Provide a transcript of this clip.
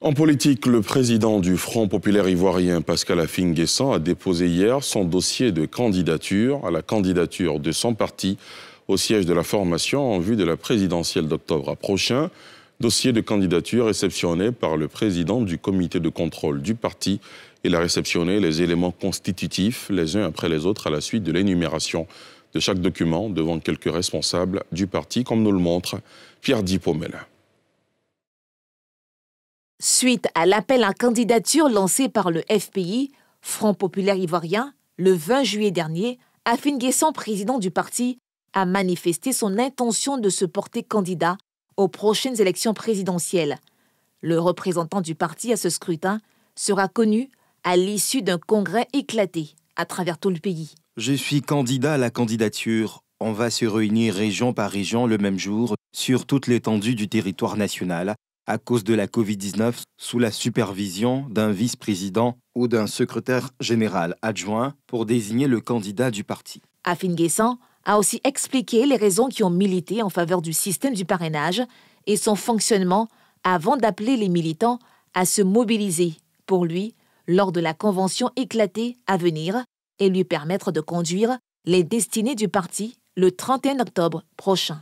En politique, le président du Front populaire ivoirien, Pascal Affinguessan, a déposé hier son dossier de candidature à la candidature de son parti au siège de la formation en vue de la présidentielle d'octobre prochain. Dossier de candidature réceptionné par le président du comité de contrôle du parti. Il a réceptionné les éléments constitutifs les uns après les autres à la suite de l'énumération de chaque document devant quelques responsables du parti, comme nous le montre Pierre Dipomel. Suite à l'appel à candidature lancé par le FPI, Front populaire ivoirien, le 20 juillet dernier, Affin Guesson, président du parti, a manifesté son intention de se porter candidat aux prochaines élections présidentielles. Le représentant du parti à ce scrutin sera connu à l'issue d'un congrès éclaté à travers tout le pays. Je suis candidat à la candidature. On va se réunir région par région le même jour sur toute l'étendue du territoire national à cause de la Covid-19 sous la supervision d'un vice-président ou d'un secrétaire général adjoint pour désigner le candidat du parti. Afin Guessant a aussi expliqué les raisons qui ont milité en faveur du système du parrainage et son fonctionnement avant d'appeler les militants à se mobiliser pour lui lors de la convention éclatée à venir et lui permettre de conduire les destinées du parti le 31 octobre prochain.